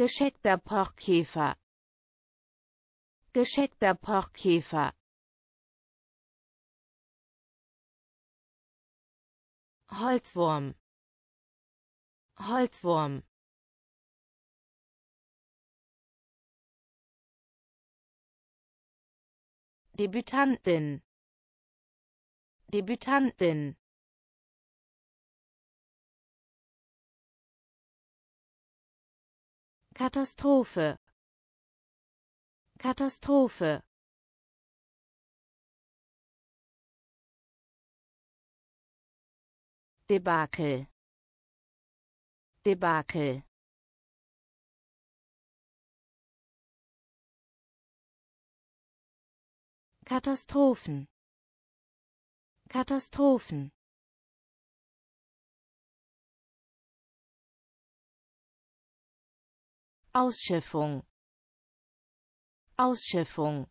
Gescheckter Pochkäfer. Gescheckter Pochkäfer. Holzwurm. Holzwurm. Debütantin. Debütantin. Katastrophe Katastrophe Debakel Debakel Katastrophen Katastrophen Ausschiffung Ausschiffung